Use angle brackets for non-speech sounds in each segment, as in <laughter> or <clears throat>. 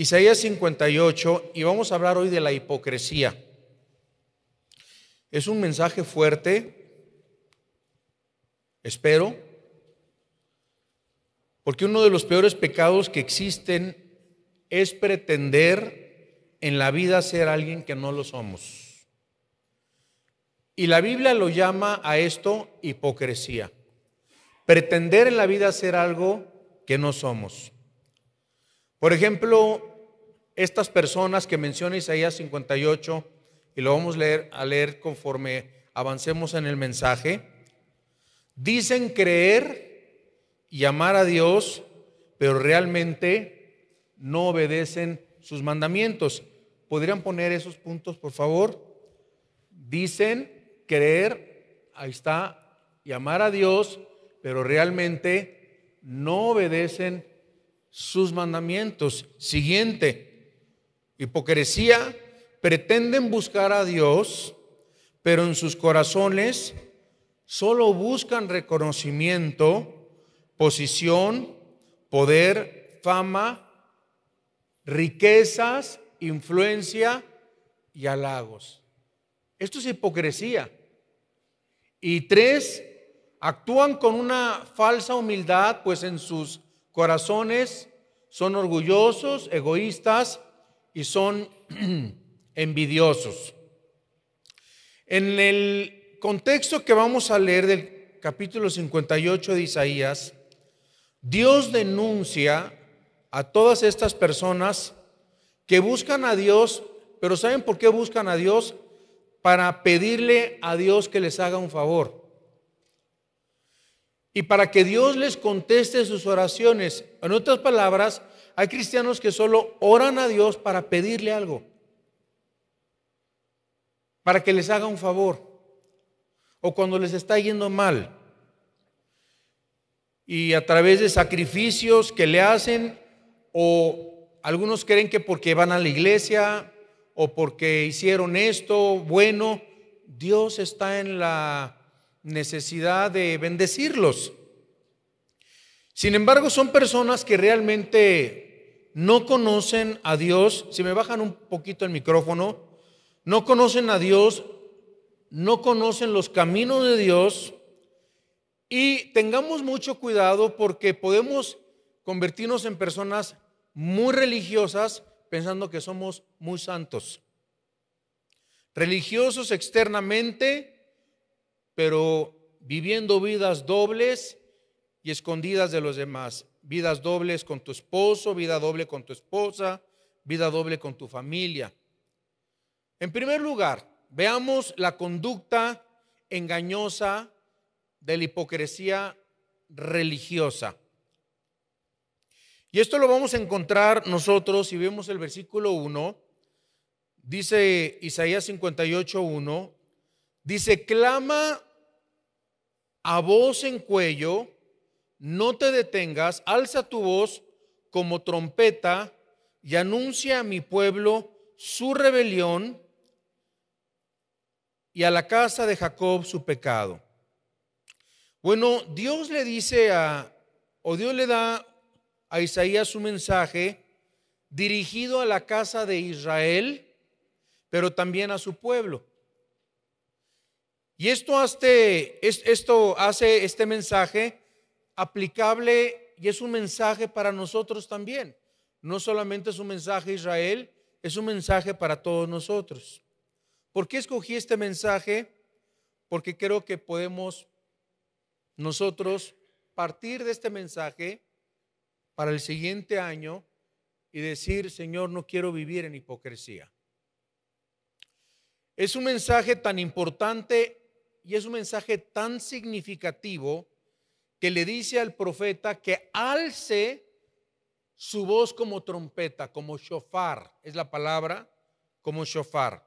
Isaías 58 y vamos a hablar hoy de la hipocresía. Es un mensaje fuerte, espero, porque uno de los peores pecados que existen es pretender en la vida ser alguien que no lo somos. Y la Biblia lo llama a esto hipocresía. Pretender en la vida ser algo que no somos. Por ejemplo, estas personas que menciona Isaías 58, y lo vamos a leer, a leer conforme avancemos en el mensaje, dicen creer y amar a Dios, pero realmente no obedecen sus mandamientos. ¿Podrían poner esos puntos, por favor? Dicen creer, ahí está, y amar a Dios, pero realmente no obedecen sus mandamientos. Siguiente, Hipocresía, pretenden buscar a Dios, pero en sus corazones solo buscan reconocimiento, posición, poder, fama, riquezas, influencia y halagos. Esto es hipocresía. Y tres, actúan con una falsa humildad, pues en sus corazones son orgullosos, egoístas, y son <clears throat> envidiosos. En el contexto que vamos a leer del capítulo 58 de Isaías, Dios denuncia a todas estas personas que buscan a Dios, pero ¿saben por qué buscan a Dios? Para pedirle a Dios que les haga un favor. Y para que Dios les conteste sus oraciones. En otras palabras, hay cristianos que solo oran a Dios para pedirle algo, para que les haga un favor, o cuando les está yendo mal. Y a través de sacrificios que le hacen, o algunos creen que porque van a la iglesia, o porque hicieron esto bueno, Dios está en la necesidad de bendecirlos. Sin embargo, son personas que realmente no conocen a Dios, si me bajan un poquito el micrófono, no conocen a Dios, no conocen los caminos de Dios y tengamos mucho cuidado porque podemos convertirnos en personas muy religiosas pensando que somos muy santos. Religiosos externamente, pero viviendo vidas dobles y escondidas de los demás vidas dobles con tu esposo, vida doble con tu esposa, vida doble con tu familia. En primer lugar, veamos la conducta engañosa de la hipocresía religiosa. Y esto lo vamos a encontrar nosotros si vemos el versículo 1, dice Isaías 58, 1, dice, clama a voz en cuello no te detengas, alza tu voz como trompeta y anuncia a mi pueblo su rebelión y a la casa de Jacob su pecado. Bueno, Dios le dice a, o Dios le da a Isaías su mensaje dirigido a la casa de Israel, pero también a su pueblo. Y esto esto hace este mensaje aplicable y es un mensaje para nosotros también. No solamente es un mensaje a Israel, es un mensaje para todos nosotros. ¿Por qué escogí este mensaje? Porque creo que podemos nosotros partir de este mensaje para el siguiente año y decir, Señor, no quiero vivir en hipocresía. Es un mensaje tan importante y es un mensaje tan significativo que le dice al profeta que alce su voz como trompeta, como shofar, es la palabra, como shofar.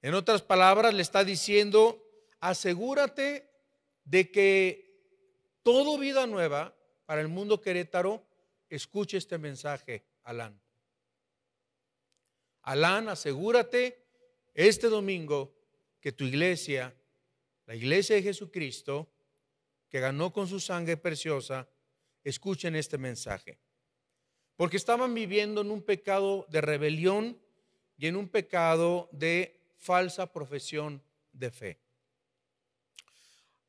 En otras palabras, le está diciendo, asegúrate de que todo vida nueva para el mundo querétaro escuche este mensaje, Alán. Alán, asegúrate este domingo que tu iglesia, la iglesia de Jesucristo, que ganó con su sangre preciosa, escuchen este mensaje. Porque estaban viviendo en un pecado de rebelión y en un pecado de falsa profesión de fe.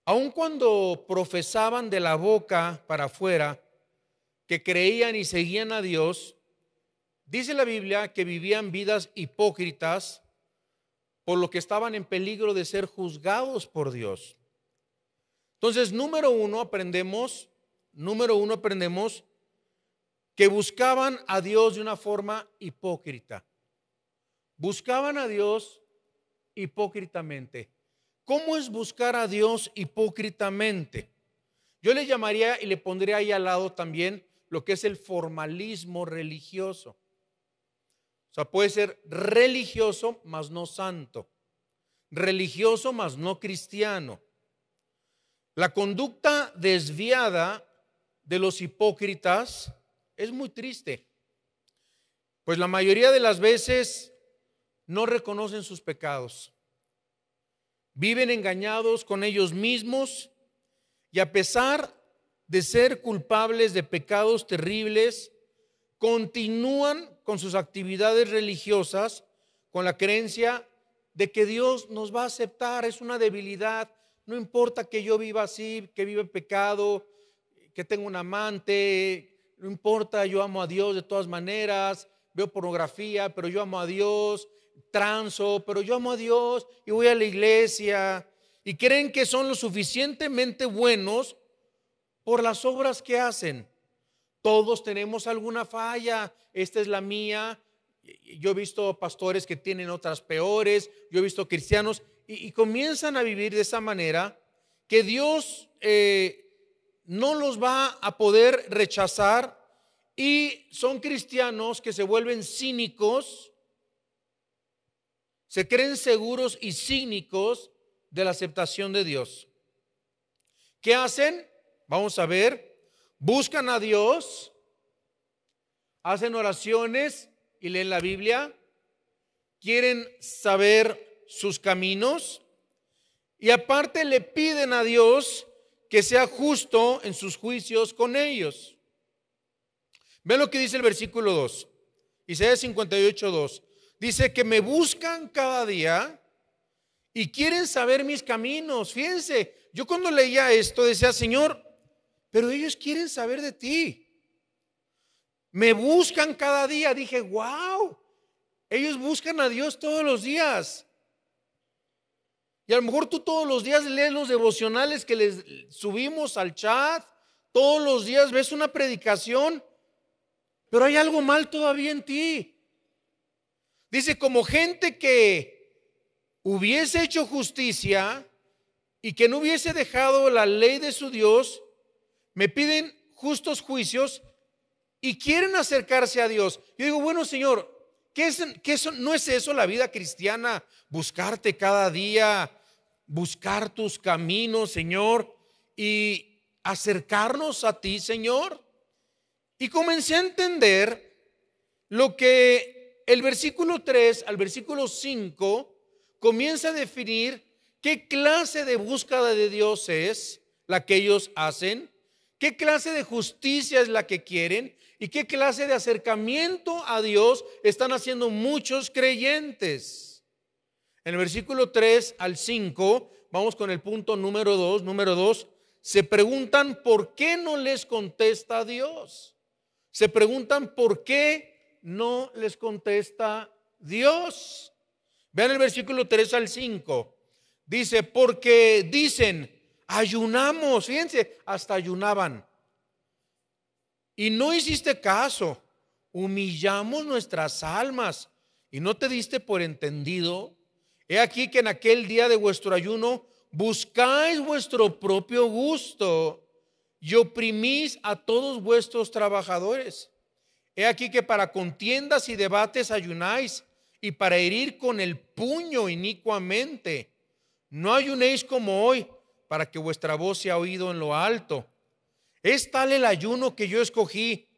Aun cuando profesaban de la boca para afuera que creían y seguían a Dios, dice la Biblia que vivían vidas hipócritas, por lo que estaban en peligro de ser juzgados por Dios. Entonces, número uno, aprendemos, número uno, aprendemos que buscaban a Dios de una forma hipócrita. Buscaban a Dios hipócritamente. ¿Cómo es buscar a Dios hipócritamente? Yo le llamaría y le pondría ahí al lado también lo que es el formalismo religioso. O sea, puede ser religioso, mas no santo. Religioso, mas no cristiano. La conducta desviada de los hipócritas es muy triste, pues la mayoría de las veces no reconocen sus pecados. Viven engañados con ellos mismos y a pesar de ser culpables de pecados terribles, continúan con sus actividades religiosas con la creencia de que Dios nos va a aceptar. Es una debilidad, no importa que yo viva así, que viva en pecado, que tengo un amante, no importa, yo amo a Dios de todas maneras, veo pornografía, pero yo amo a Dios, transo, pero yo amo a Dios y voy a la iglesia. Y creen que son lo suficientemente buenos por las obras que hacen. Todos tenemos alguna falla, esta es la mía, yo he visto pastores que tienen otras peores, yo he visto cristianos y, comienzan a vivir de esa manera que Dios eh, no los va a poder rechazar y son cristianos que se vuelven cínicos, se creen seguros y cínicos de la aceptación de Dios. ¿Qué hacen? Vamos a ver. Buscan a Dios, hacen oraciones, y leen la Biblia, quieren saber sus caminos y aparte le piden a Dios que sea justo en sus juicios con ellos. Ve lo que dice el versículo 2, Isaías 58, 2. Dice que me buscan cada día y quieren saber mis caminos. Fíjense, yo cuando leía esto decía, Señor, pero ellos quieren saber de ti. Me buscan cada día. Dije, wow, ellos buscan a Dios todos los días. Y a lo mejor tú todos los días lees los devocionales que les subimos al chat, todos los días ves una predicación, pero hay algo mal todavía en ti. Dice, como gente que hubiese hecho justicia y que no hubiese dejado la ley de su Dios, me piden justos juicios y quieren acercarse a Dios. Yo digo, bueno, Señor, ¿qué es, qué ¿no es eso la vida cristiana? Buscarte cada día, buscar tus caminos, Señor, y acercarnos a ti, Señor. Y comencé a entender lo que el versículo 3 al versículo 5 comienza a definir qué clase de búsqueda de Dios es la que ellos hacen, qué clase de justicia es la que quieren, ¿Y qué clase de acercamiento a Dios están haciendo muchos creyentes? En el versículo 3 al 5, vamos con el punto número 2, número 2, se preguntan por qué no les contesta Dios. Se preguntan por qué no les contesta Dios. Vean el versículo 3 al 5. Dice, porque dicen, ayunamos, fíjense, hasta ayunaban y no hiciste caso. Humillamos nuestras almas y no te diste por entendido. He aquí que en aquel día de vuestro ayuno buscáis vuestro propio gusto y oprimís a todos vuestros trabajadores. He aquí que para contiendas y debates ayunáis y para herir con el puño inicuamente. No ayunéis como hoy, para que vuestra voz sea oído en lo alto es tal el ayuno que yo escogí,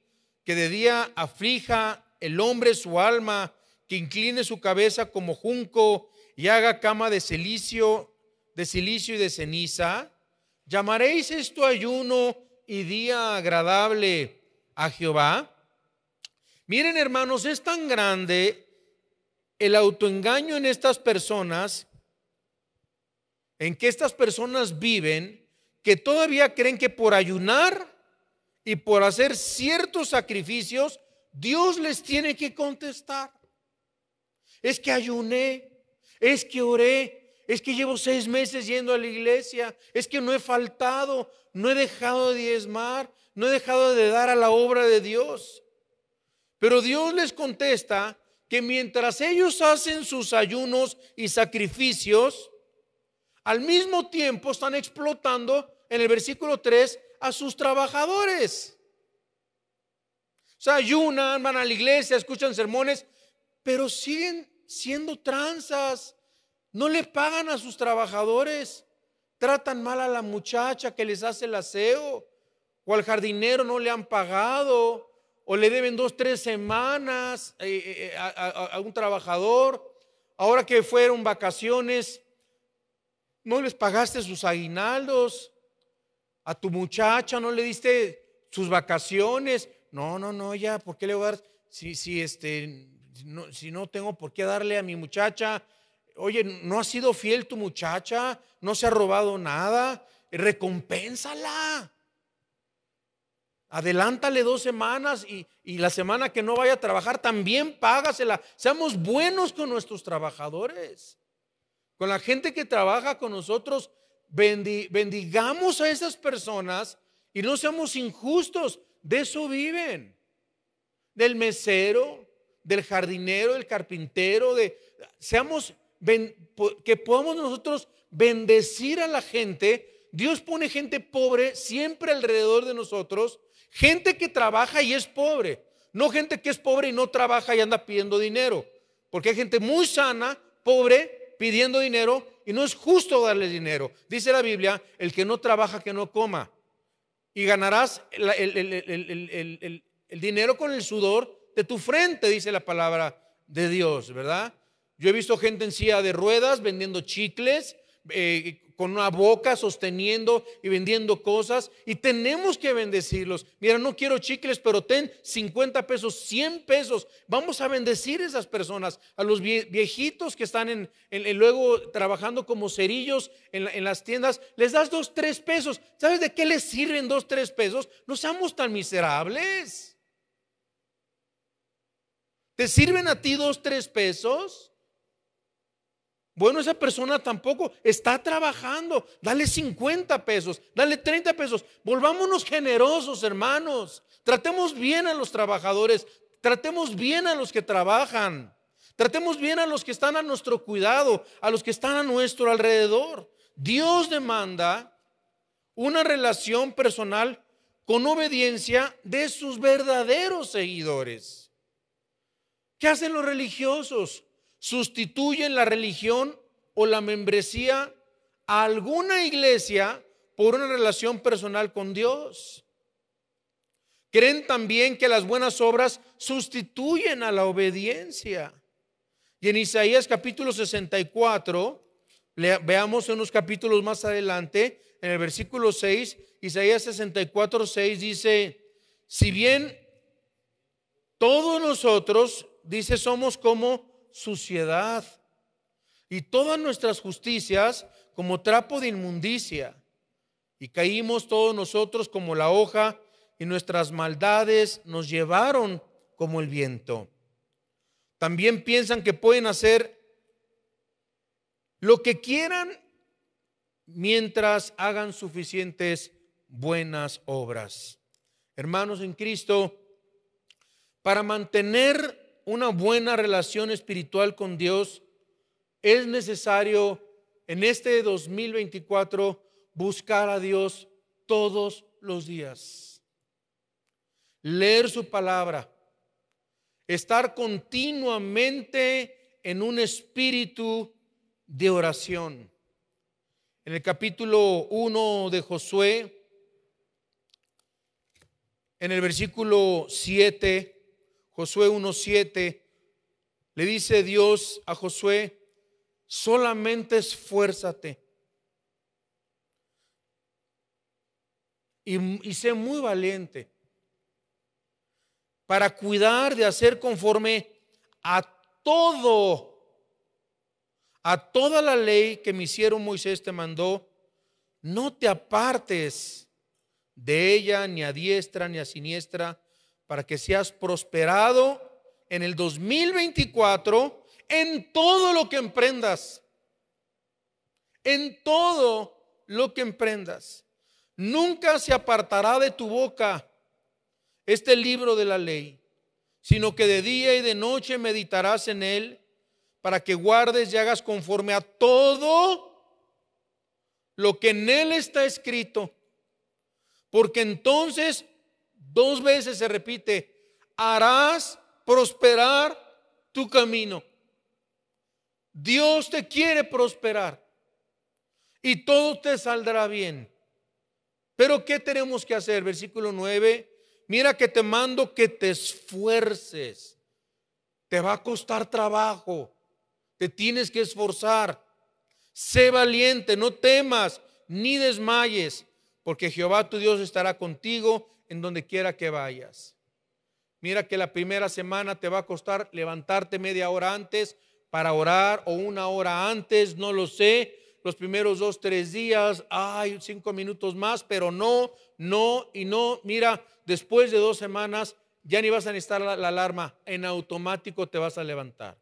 que de día aflija el hombre su alma, que incline su cabeza como junco y haga cama de silicio, de silicio y de ceniza. ¿Llamaréis esto ayuno y día agradable a Jehová? Miren, hermanos, es tan grande el autoengaño en estas personas, en que estas personas viven, que todavía creen que por ayunar y por hacer ciertos sacrificios, Dios les tiene que contestar. Es que ayuné, es que oré, es que llevo seis meses yendo a la iglesia, es que no he faltado, no he dejado de diezmar, no he dejado de dar a la obra de Dios. Pero Dios les contesta que mientras ellos hacen sus ayunos y sacrificios, al mismo tiempo están explotando en el versículo 3 a sus trabajadores. se ayunan, van a la iglesia, escuchan sermones, pero siguen siendo tranzas. No le pagan a sus trabajadores. Tratan mal a la muchacha que les hace el aseo. O al jardinero no le han pagado. O le deben dos, tres semanas eh, eh, eh, a, a un trabajador. Ahora que fueron vacaciones, no les pagaste sus aguinaldos. A tu muchacha no le diste sus vacaciones. No, no, no, ya, ¿por qué le voy a dar? Si, este, no, si no tengo por qué darle a mi muchacha. Oye, no ha sido fiel tu muchacha, no se ha robado nada. Recompénsala. Adelántale dos semanas y, y, la semana que no vaya a trabajar también págasela. Seamos buenos con nuestros trabajadores. Con la gente que trabaja con nosotros, bendigamos a esas personas y no seamos injustos. De eso viven. Del mesero, del jardinero, del carpintero, de seamos que podamos nosotros bendecir a la gente. Dios pone gente pobre siempre alrededor de nosotros, gente que trabaja y es pobre, no gente que es pobre y no trabaja y anda pidiendo dinero, porque hay gente muy sana, pobre, pidiendo dinero y no es justo darle dinero. Dice la Biblia, el que no trabaja, que no coma. Y ganarás el, dinero con el sudor de tu frente, dice la palabra de Dios, ¿verdad? Yo he visto gente en silla de ruedas vendiendo chicles, eh, con una boca sosteniendo y vendiendo cosas y tenemos que bendecirlos. Mira, no quiero chicles, pero ten 50 pesos, 100 pesos. Vamos a bendecir a esas personas, a los viejitos que están en, luego trabajando como cerillos en, en, las tiendas. Les das dos, tres pesos. ¿Sabes de qué les sirven dos, tres pesos? No seamos tan miserables. ¿Te sirven a ti dos, tres pesos? Bueno, esa persona tampoco está trabajando. Dale 50 pesos, dale 30 pesos. Volvámonos generosos, hermanos. Tratemos bien a los trabajadores, tratemos bien a los que trabajan, tratemos bien a los que están a nuestro cuidado, a los que están a nuestro alrededor. Dios demanda una relación personal con obediencia de sus verdaderos seguidores. ¿Qué hacen los religiosos? sustituyen la religión o la membresía a alguna iglesia por una relación personal con Dios. Creen también que las buenas obras sustituyen a la obediencia. Y en Isaías capítulo 64, veamos unos capítulos más adelante, en el versículo 6, Isaías 64, 6 dice, si bien todos nosotros, dice, somos como suciedad y todas nuestras justicias como trapo de inmundicia. Y caímos todos nosotros como la hoja y nuestras maldades nos llevaron como el viento. También piensan que pueden hacer lo que quieran mientras hagan suficientes buenas obras. Hermanos en Cristo, para mantener una buena relación espiritual con Dios, es necesario en este 2024 buscar a Dios todos los días, leer su palabra, estar continuamente en un espíritu de oración. En el capítulo 1 de Josué, en el versículo 7, Josué 1.7, le dice Dios a Josué, solamente esfuérzate y, sé muy valiente para cuidar de hacer conforme a todo, a toda la ley que me hicieron Moisés te mandó, no te apartes de ella ni a diestra ni a siniestra, para que seas prosperado en el 2024 en todo lo que emprendas. En todo lo que emprendas. Nunca se apartará de tu boca este libro de la ley, sino que de día y de noche meditarás en él para que guardes y hagas conforme a todo lo que en él está escrito. Porque entonces Dos veces se repite, harás prosperar tu camino. Dios te quiere prosperar y todo te saldrá bien. Pero ¿qué tenemos que hacer? Versículo 9, mira que te mando que te esfuerces. Te va a costar trabajo, te tienes que esforzar. Sé valiente, no temas ni desmayes, porque Jehová tu Dios estará contigo en donde quiera que vayas. Mira que la primera semana te va a costar levantarte media hora antes para orar o una hora antes, no lo sé. Los primeros dos, tres días, hay cinco minutos más, pero no, no y no. Mira, después de dos semanas ya ni vas a necesitar la alarma, en automático te vas a levantar.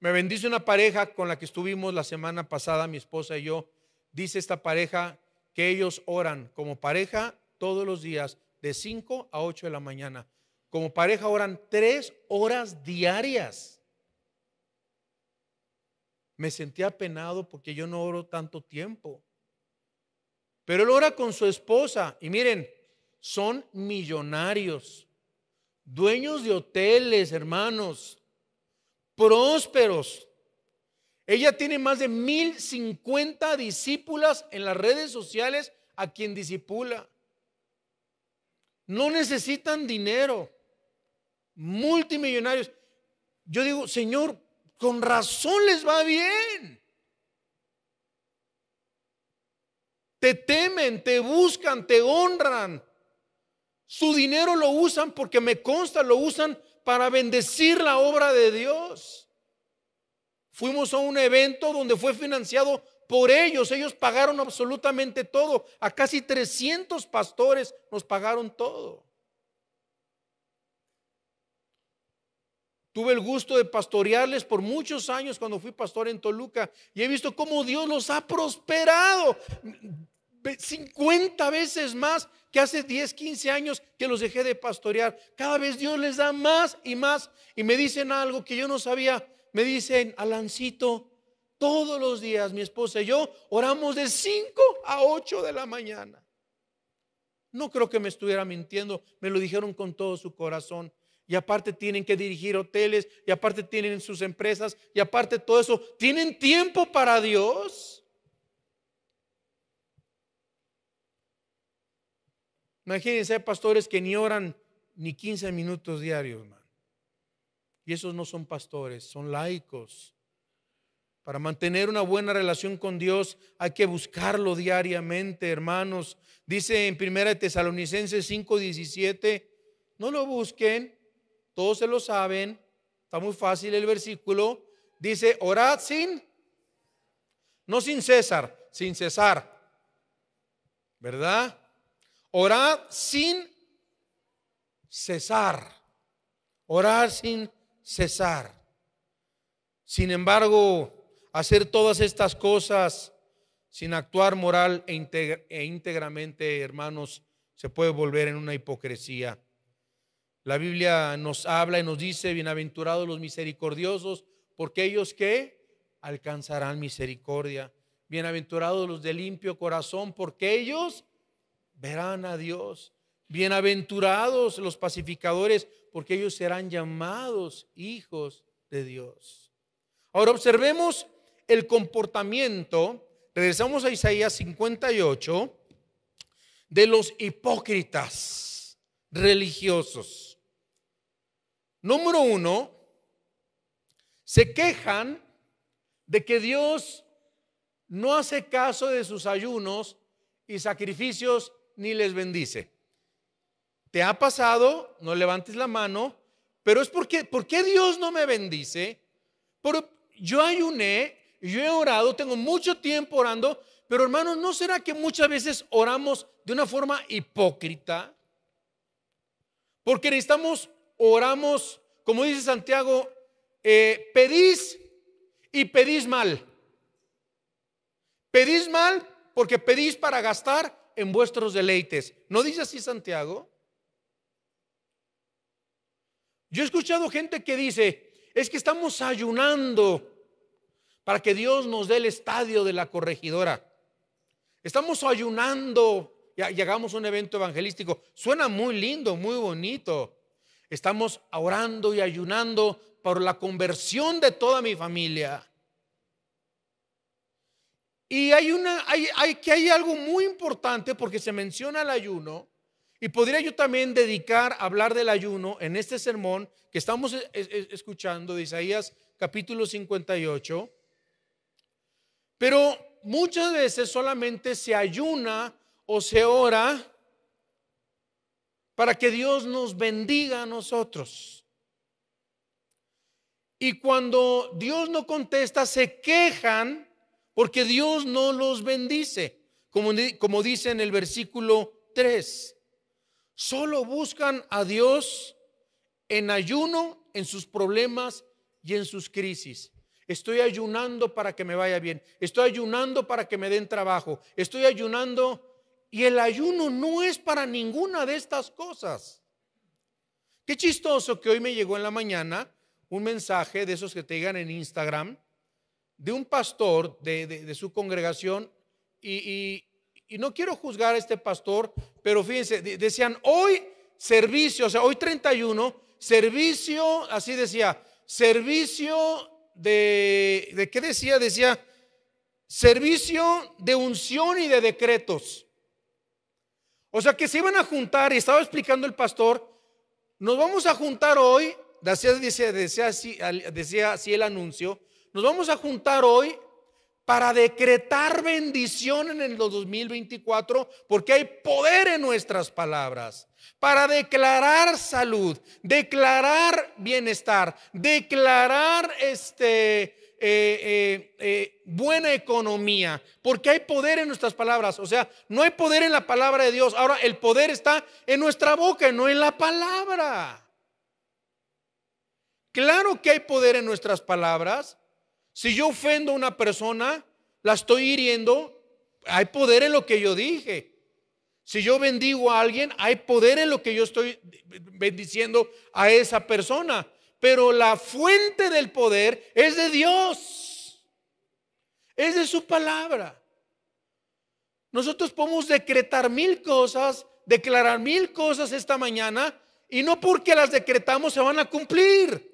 Me bendice una pareja con la que estuvimos la semana pasada, mi esposa y yo. Dice esta pareja ellos oran como pareja todos los días de 5 a 8 de la mañana. Como pareja oran tres horas diarias. Me sentí apenado porque yo no oro tanto tiempo. Pero él ora con su esposa y miren, son millonarios, dueños de hoteles, hermanos, prósperos. Ella tiene más de mil cincuenta discípulas en las redes sociales a quien disipula. No necesitan dinero. Multimillonarios. Yo digo, Señor, con razón les va bien. Te temen, te buscan, te honran. Su dinero lo usan porque me consta, lo usan para bendecir la obra de Dios. Fuimos a un evento donde fue financiado por ellos. Ellos pagaron absolutamente todo. A casi 300 pastores nos pagaron todo. Tuve el gusto de pastorearles por muchos años cuando fui pastor en Toluca y he visto cómo Dios los ha prosperado 50 veces más que hace 10, 15 años que los dejé de pastorear. Cada vez Dios les da más y más y me dicen algo que yo no sabía me dicen, Alancito, todos los días mi esposa y yo oramos de 5 a 8 de la mañana. No creo que me estuviera mintiendo, me lo dijeron con todo su corazón. Y aparte tienen que dirigir hoteles, y aparte tienen sus empresas, y aparte todo eso. ¿Tienen tiempo para Dios? Imagínense, pastores que ni oran ni 15 minutos diarios, y esos no son pastores, son laicos. Para mantener una buena relación con Dios hay que buscarlo diariamente, hermanos. Dice en 1 Tesalonicenses 5:17, no lo busquen, todos se lo saben, está muy fácil el versículo. Dice, orad sin, no sin cesar, sin cesar, ¿verdad? Orad sin cesar, Orad sin cesar. Sin embargo, hacer todas estas cosas sin actuar moral e, e, íntegramente, hermanos, se puede volver en una hipocresía. La Biblia nos habla y nos dice, bienaventurados los misericordiosos, porque ellos que alcanzarán misericordia. Bienaventurados los de limpio corazón, porque ellos verán a Dios. Bienaventurados los pacificadores, porque ellos serán llamados hijos de Dios. Ahora observemos el comportamiento, regresamos a Isaías 58, de los hipócritas religiosos. Número uno, se quejan de que Dios no hace caso de sus ayunos y sacrificios ni les bendice. ¿Te ha pasado? No levantes la mano. Pero es porque, ¿por Dios no me bendice? yo ayuné, yo he orado, tengo mucho tiempo orando, pero hermanos, ¿no será que muchas veces oramos de una forma hipócrita? Porque necesitamos, oramos, como dice Santiago, eh, pedís y pedís mal. Pedís mal porque pedís para gastar en vuestros deleites. ¿No dice así Santiago? Yo he escuchado gente que dice, es que estamos ayunando para que Dios nos dé el estadio de la corregidora. Estamos ayunando y hagamos un evento evangelístico. Suena muy lindo, muy bonito. Estamos orando y ayunando por la conversión de toda mi familia. Y hay una, hay que hay algo muy importante porque se menciona el ayuno, y podría yo también dedicar a hablar del ayuno en este sermón que estamos eh, eh, eh, escuchando de Isaías capítulo 58. Pero muchas veces solamente se ayuna o se ora para que Dios nos bendiga a nosotros. Y cuando Dios no contesta, se quejan porque Dios no los bendice, como, como dice en el versículo 3. Solo buscan a Dios en ayuno, en sus problemas y en sus crisis. Estoy ayunando para que me vaya bien. Estoy ayunando para que me den trabajo. Estoy ayunando. Y el ayuno no es para ninguna de estas cosas. Qué chistoso que hoy me llegó en la mañana un mensaje de esos que te digan en Instagram de un pastor de, su congregación y, no quiero juzgar a este pastor pero fíjense, decían hoy servicio, o sea, hoy 31, servicio, así decía, servicio de, ¿de qué decía? Decía, servicio de unción y de decretos. O sea, que se iban a juntar, y estaba explicando el pastor, nos vamos a juntar hoy, decía, decía, así, decía así el anuncio, nos vamos a juntar hoy para decretar bendición en el 2024, porque hay poder en nuestras palabras, para declarar salud, declarar bienestar, declarar este, eh, eh, eh, buena economía, porque hay poder en nuestras palabras. O sea, no hay poder en la palabra de Dios. Ahora, el poder está en nuestra boca, no en la palabra. Claro que hay poder en nuestras palabras, si yo ofendo a una persona, la estoy hiriendo, hay poder en lo que yo dije. Si yo bendigo a alguien, hay poder en lo que yo estoy bendiciendo a esa persona. Pero la fuente del poder es de Dios. Es de su palabra. Nosotros podemos decretar mil cosas, declarar mil cosas esta mañana, y no porque las decretamos se van a cumplir.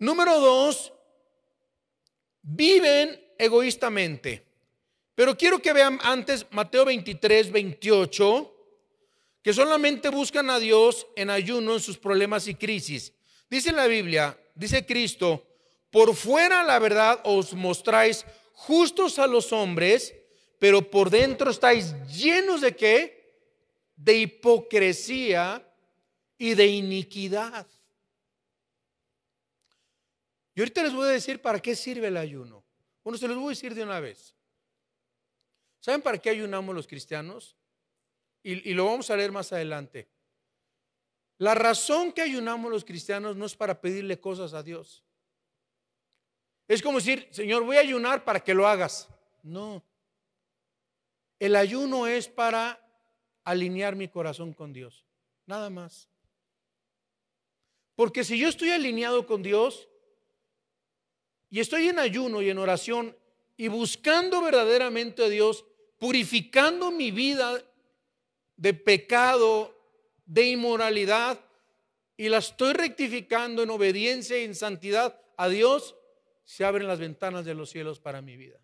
Número dos, viven egoístamente. Pero quiero que vean antes Mateo 23, 28, que solamente buscan a Dios en ayuno en sus problemas y crisis. Dice la Biblia, dice Cristo, por fuera la verdad os mostráis justos a los hombres, pero por dentro estáis llenos de qué? De hipocresía y de iniquidad. Y ahorita les voy a decir para qué sirve el ayuno. Bueno, se los voy a decir de una vez. ¿Saben para qué ayunamos los cristianos? Y, y lo vamos a leer más adelante. La razón que ayunamos los cristianos no es para pedirle cosas a Dios. Es como decir, Señor, voy a ayunar para que lo hagas. No. El ayuno es para alinear mi corazón con Dios. Nada más. Porque si yo estoy alineado con Dios, y estoy en ayuno y en oración y buscando verdaderamente a Dios, purificando mi vida de pecado, de inmoralidad, y la estoy rectificando en obediencia y en santidad a Dios, se abren las ventanas de los cielos para mi vida.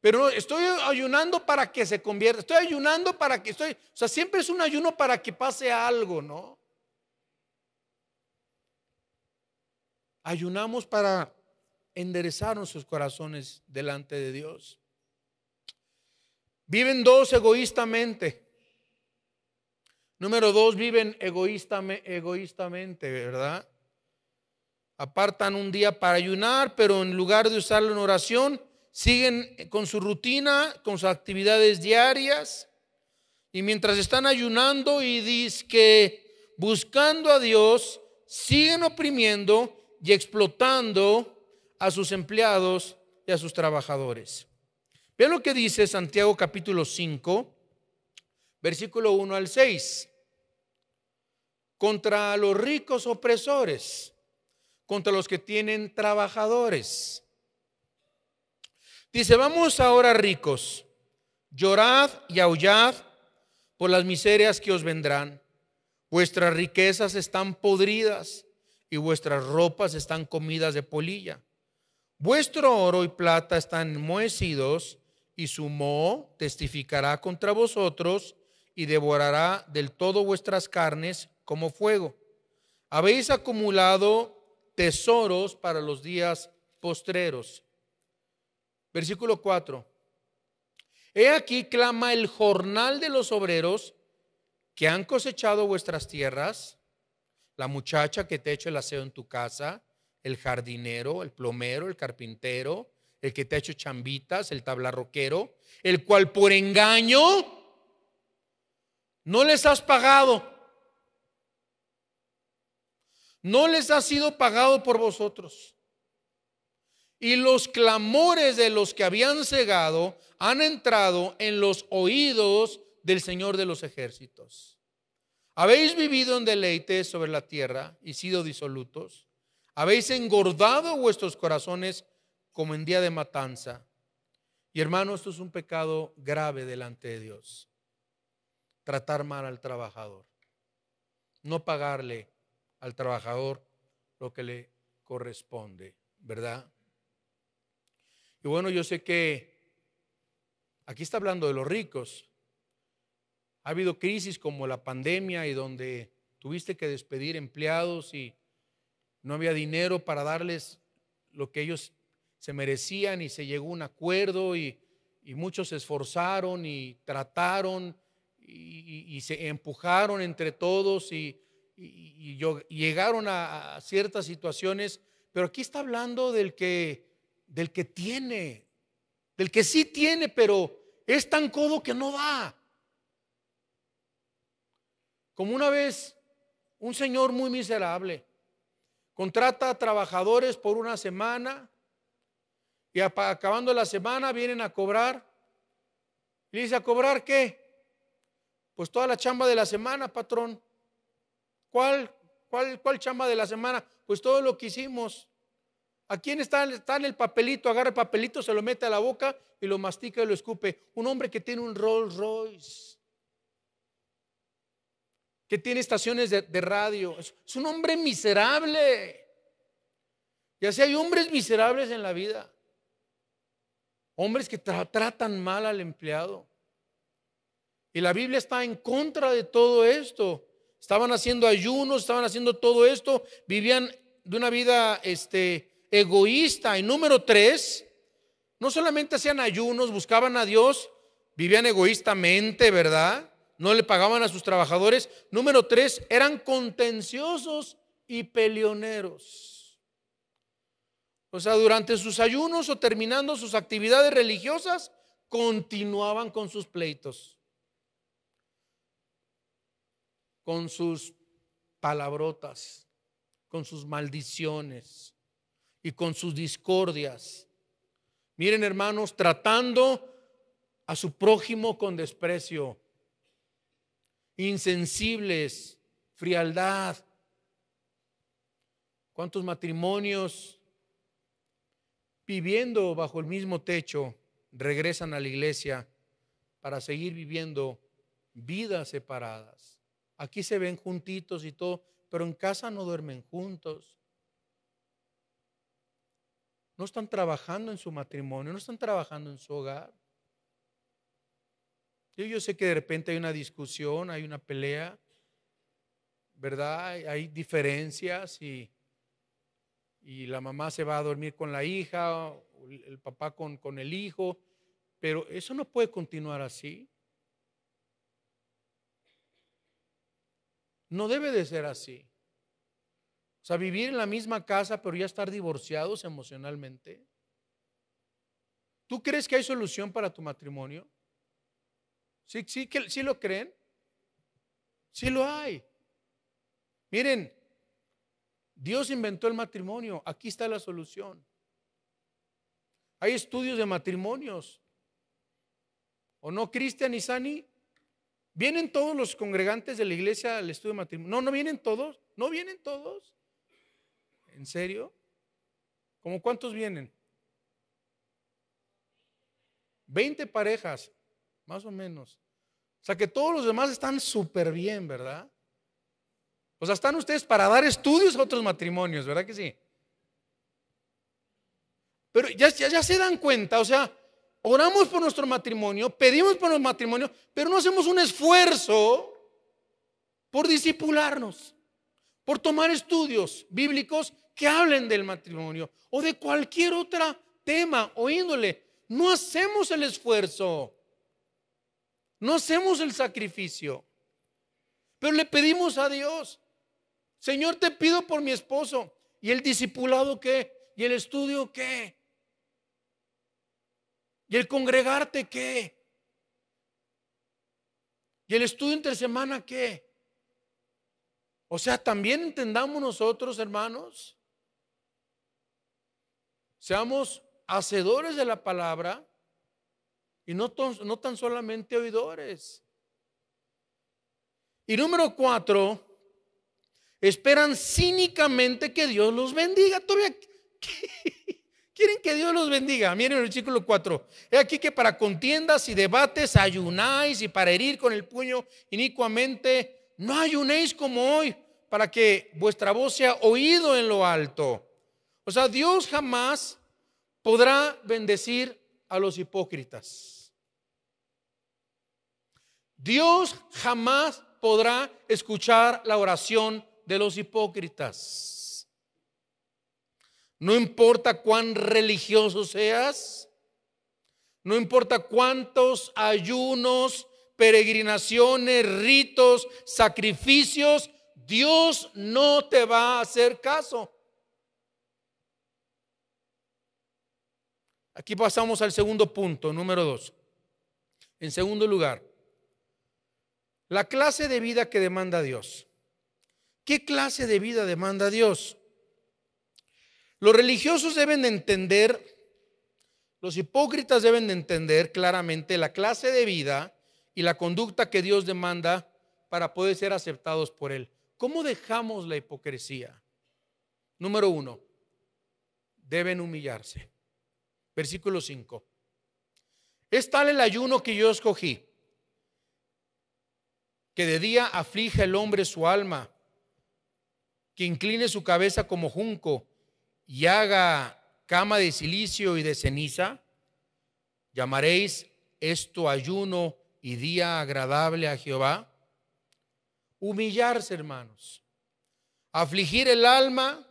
Pero estoy ayunando para que se convierta, estoy ayunando para que estoy, o sea, siempre es un ayuno para que pase algo, ¿no? Ayunamos para enderezar nuestros corazones delante de Dios. Viven dos egoístamente. Número dos, viven egoístamente, egoístamente, ¿verdad? Apartan un día para ayunar, pero en lugar de usarlo en oración, siguen con su rutina, con sus actividades diarias. Y mientras están ayunando y que buscando a Dios, siguen oprimiendo y explotando a sus empleados y a sus trabajadores. Vean lo que dice Santiago capítulo 5, versículo 1 al 6. Contra los ricos opresores, contra los que tienen trabajadores. Dice, vamos ahora ricos, llorad y aullad por las miserias que os vendrán. Vuestras riquezas están podridas y vuestras ropas están comidas de polilla. Vuestro oro y plata están enmohecidos y su moho testificará contra vosotros y devorará del todo vuestras carnes como fuego. Habéis acumulado tesoros para los días postreros. Versículo 4. He aquí clama el jornal de los obreros que han cosechado vuestras tierras la muchacha que te ha hecho el aseo en tu casa, el jardinero, el plomero, el carpintero, el que te ha hecho chambitas, el tablarroquero, el cual por engaño no les has pagado. No les ha sido pagado por vosotros. Y los clamores de los que habían cegado han entrado en los oídos del Señor de los ejércitos. Habéis vivido en deleite sobre la tierra y sido disolutos. Habéis engordado vuestros corazones como en día de matanza. Y hermano, esto es un pecado grave delante de Dios. Tratar mal al trabajador. No pagarle al trabajador lo que le corresponde, ¿verdad? Y bueno, yo sé que aquí está hablando de los ricos, ha habido crisis como la pandemia y donde tuviste que despedir empleados y no había dinero para darles lo que ellos se merecían y se llegó a un acuerdo y, muchos se esforzaron y trataron y, se empujaron entre todos y, llegaron a, ciertas situaciones, pero aquí está hablando del que, del que tiene, del que sí tiene, pero es tan codo que no da. Como una vez, un señor muy miserable contrata a trabajadores por una semana y acabando la semana vienen a cobrar. Y dice, ¿a cobrar qué? Pues toda la chamba de la semana, patrón. ¿Cuál, cuál, chamba de la semana? Pues todo lo que hicimos. ¿A quién está, está en el papelito? Agarra el papelito, se lo mete a la boca y lo mastica y lo escupe. Un hombre que tiene un Rolls Royce que tiene estaciones de, radio. Es, un hombre miserable. Y así hay hombres miserables en la vida. Hombres que tratan mal al empleado. Y la Biblia está en contra de todo esto. Estaban haciendo ayunos, estaban haciendo todo esto. Vivían de una vida este, egoísta. Y número tres, no solamente hacían ayunos, buscaban a Dios, vivían egoístamente, ¿verdad? no le pagaban a sus trabajadores. Número tres, eran contenciosos y peleoneros. O sea, durante sus ayunos o terminando sus actividades religiosas, continuaban con sus pleitos, con sus palabrotas, con sus maldiciones y con sus discordias. Miren, hermanos, tratando a su prójimo con desprecio, insensibles, frialdad. ¿Cuántos matrimonios viviendo bajo el mismo techo regresan a la iglesia para seguir viviendo vidas separadas? Aquí se ven juntitos y todo, pero en casa no duermen juntos. No están trabajando en su matrimonio, no están trabajando en su hogar. Yo, sé que de repente hay una discusión, hay una pelea, ¿verdad? Hay diferencias y, la mamá se va a dormir con la hija, el papá con, con el hijo, pero eso no puede continuar así. No debe de ser así. O sea, vivir en la misma casa, pero ya estar divorciados emocionalmente. ¿Tú crees que hay solución para tu matrimonio? ¿Sí, que, lo creen? Sí lo hay. Miren, Dios inventó el matrimonio. Aquí está la solución. Hay estudios de matrimonios. ¿O no, Cristian y Sani? ¿Vienen todos los congregantes de la iglesia al estudio de matrimonio? No, no vienen todos. ¿No vienen todos? ¿En serio? ¿Cómo cuántos vienen? Veinte parejas, más o menos. O sea que todos los demás están súper bien, ¿verdad? O sea, están ustedes para dar estudios a otros matrimonios, ¿verdad que sí? Pero ya, ya, se dan cuenta, o sea, oramos por nuestro matrimonio, pedimos por nuestro matrimonio, pero no hacemos un esfuerzo por disipularnos, por tomar estudios bíblicos que hablen del matrimonio o de cualquier otro tema o índole. No hacemos el esfuerzo. No hacemos el sacrificio. Pero le pedimos a Dios, Señor, te pido por mi esposo. ¿Y el discipulado qué? ¿Y el estudio qué? ¿Y el congregarte qué? ¿Y el estudio entre semana qué? O sea, también entendamos nosotros, hermanos, seamos hacedores de la palabra y no, tan solamente oidores. Y número cuatro, esperan cínicamente que Dios los bendiga. Todavía <laughs> quieren que Dios los bendiga. Miren el versículo cuatro. He aquí que para contiendas y debates ayunáis y para herir con el puño inicuamente no ayunéis como hoy, para que vuestra voz sea oído en lo alto. O sea, Dios jamás podrá bendecir a los hipócritas. Dios jamás podrá escuchar la oración de los hipócritas. No importa cuán religioso seas, no importa cuántos ayunos, peregrinaciones, ritos, sacrificios, Dios no te va a hacer caso. Aquí pasamos al segundo punto, número dos. En segundo lugar, la clase de vida que demanda Dios. ¿Qué clase de vida demanda Dios? Los religiosos deben entender, los hipócritas deben entender claramente la clase de vida y la conducta que Dios demanda para poder ser aceptados por Él. ¿Cómo dejamos la hipocresía? Número uno, deben humillarse. Versículo 5. Es tal el ayuno que yo escogí que de día aflija el hombre su alma, que incline su cabeza como junco y haga cama de silicio y de ceniza, llamaréis esto ayuno y día agradable a Jehová. Humillarse, hermanos. Afligir el alma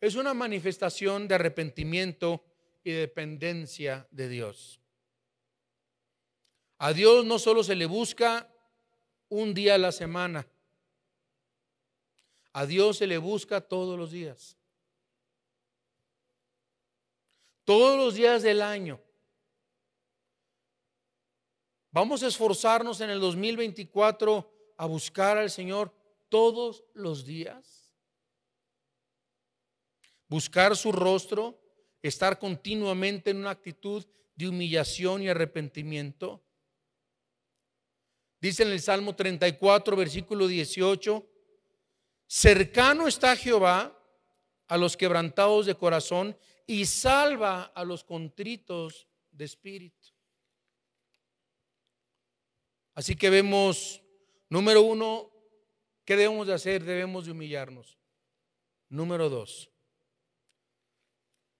es una manifestación de arrepentimiento y dependencia de Dios. A Dios no solo se le busca un día a la semana. A Dios se le busca todos los días. Todos los días del año. Vamos a esforzarnos en el 2024 a buscar al Señor todos los días. Buscar su rostro, estar continuamente en una actitud de humillación y arrepentimiento Dice en el Salmo 34, versículo 18, cercano está Jehová a los quebrantados de corazón y salva a los contritos de espíritu. Así que vemos, número uno, ¿qué debemos de hacer? Debemos de humillarnos. Número dos,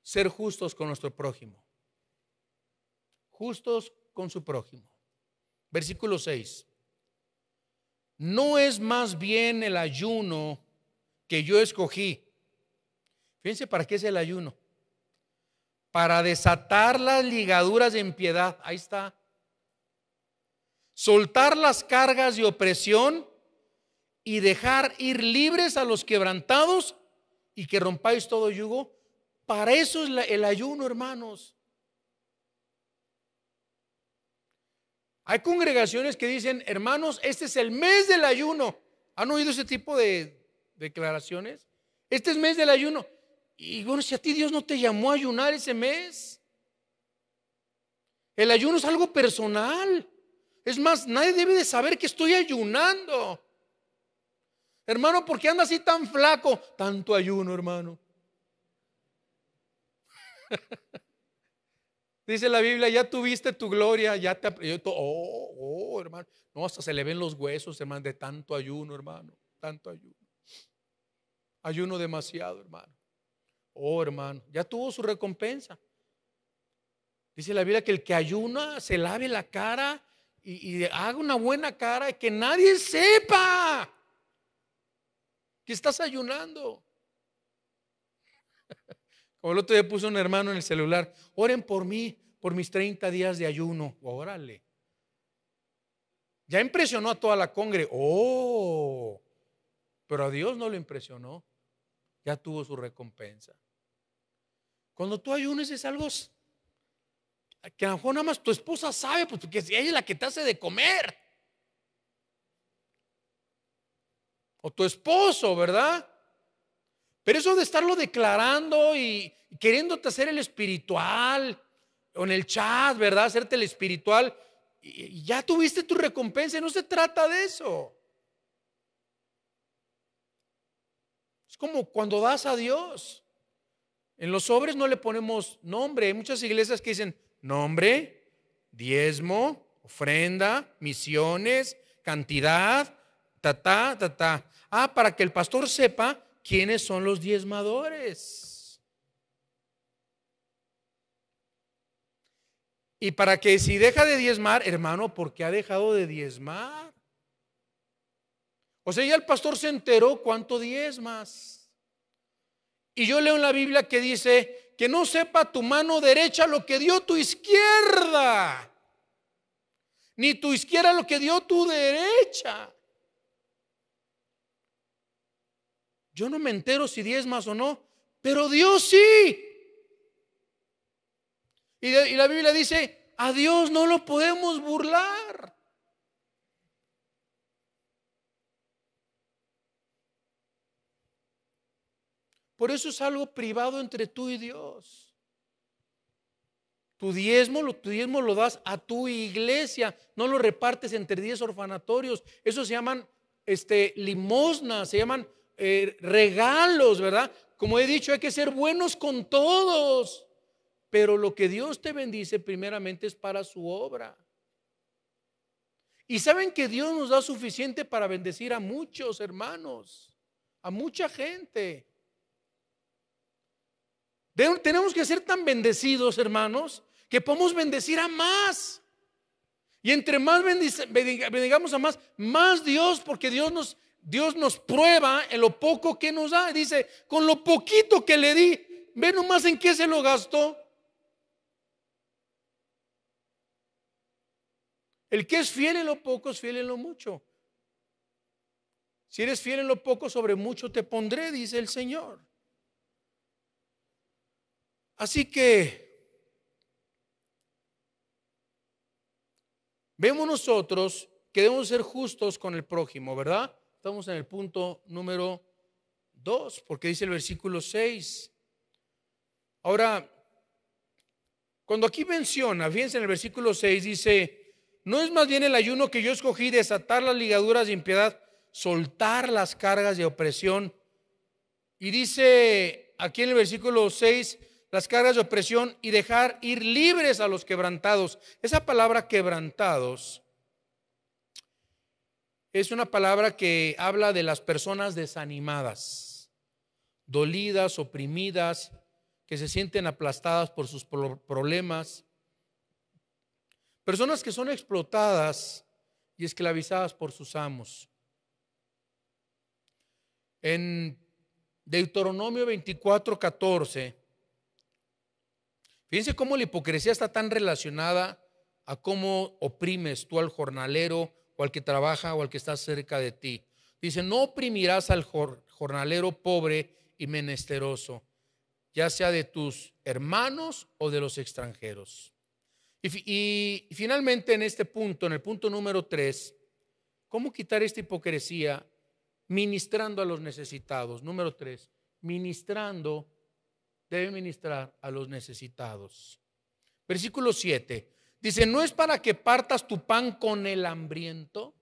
ser justos con nuestro prójimo. Justos con su prójimo. Versículo 6 no es más bien el ayuno que yo escogí. Fíjense para qué es el ayuno. Para desatar las ligaduras de impiedad. Ahí está. Soltar las cargas de opresión y dejar ir libres a los quebrantados y que rompáis todo yugo. Para eso es el ayuno, hermanos. Hay congregaciones que dicen, hermanos, este es el mes del ayuno. ¿Han oído ese tipo de declaraciones? Este es mes del ayuno. Y bueno, si a ti Dios no te llamó a ayunar ese mes, el ayuno es algo personal. Es más, nadie debe de saber que estoy ayunando. Hermano, ¿por qué anda así tan flaco? Tanto ayuno, hermano. <laughs> Dice la Biblia, ya tuviste tu gloria, ya te... Oh, oh, hermano. No, hasta se le ven los huesos, hermano, de tanto ayuno, hermano. Tanto ayuno. Ayuno demasiado, hermano. Oh, hermano, ya tuvo su recompensa. Dice la Biblia que el que ayuna se lave la cara y, haga una buena cara que nadie sepa que estás ayunando. Como el otro día puso un hermano en el celular, oren por mí, por mis 30 días de ayuno. Órale. Ya impresionó a toda la congre. Oh, pero a Dios no lo impresionó. Ya tuvo su recompensa. Cuando tú ayunes es algo que a lo mejor nada más tu esposa sabe, pues, Porque ella es la que te hace de comer. O tu esposo, ¿verdad? Pero eso de estarlo declarando y queriéndote hacer el espiritual, o en el chat, ¿verdad? Hacerte el espiritual, y ya tuviste tu recompensa, no se trata de eso. Es como cuando das a Dios. En los sobres no le ponemos nombre. Hay muchas iglesias que dicen nombre, diezmo, ofrenda, misiones, cantidad, ta, ta, ta, ta. Ah, para que el pastor sepa ¿quiénes son los diezmadores? Y para que si deja de diezmar, hermano, ¿por qué ha dejado de diezmar? O sea, ya el pastor se enteró cuánto diezmas. Y yo leo en la Biblia que dice, que no sepa tu mano derecha lo que dio tu izquierda, ni tu izquierda lo que dio tu derecha. Yo no me entero si diezmas o no, pero Dios sí. Y, la Biblia dice, a Dios no lo podemos burlar. Por eso es algo privado entre tú y Dios. Tu diezmo, tu diezmo lo das a tu iglesia, no lo repartes entre diez orfanatorios. Eso se llaman este, limosnas, se llaman eh, regalos, ¿verdad? Como he dicho, hay que ser buenos con todos. Pero lo que Dios te bendice primeramente es para su obra. Y saben que Dios nos da suficiente para bendecir a muchos hermanos, a mucha gente. tenemos que ser tan bendecidos, hermanos, que podemos bendecir a más. Y entre más bendigamos a más, más Dios, porque Dios nos Dios nos prueba en lo poco que nos da. Dice, con lo poquito que le di, ve nomás en qué se lo gastó. El que es fiel en lo poco es fiel en lo mucho. Si eres fiel en lo poco, sobre mucho te pondré, dice el Señor. Así que vemos nosotros que debemos ser justos con el prójimo, ¿verdad? Estamos en el punto número dos, porque dice el versículo 6. Ahora, cuando aquí menciona, fíjense en el versículo 6, dice, ¿no es más bien el ayuno que yo escogí desatar las ligaduras de impiedad, soltar las cargas de opresión? Y dice aquí en el versículo 6, las cargas de opresión y dejar ir libres a los quebrantados. Esa palabra quebrantados es una palabra que habla de las personas desanimadas, dolidas, oprimidas, que se sienten aplastadas por sus problemas, personas que son explotadas y esclavizadas por sus amos. En Deuteronomio 24, 14, fíjense cómo la hipocresía está tan relacionada a cómo oprimes tú al jornalero, o al que trabaja o al que está cerca de ti. Dice, no oprimirás al jornalero pobre y menesteroso, ya sea de tus hermanos o de los extranjeros. Y, finalmente en este punto, en el punto número tres, ¿cómo quitar esta hipocresía ministrando a los necesitados? Número tres, ministrando, debe ministrar a los necesitados. Versículo 7. Dice, no es para que partas tu pan con el hambriento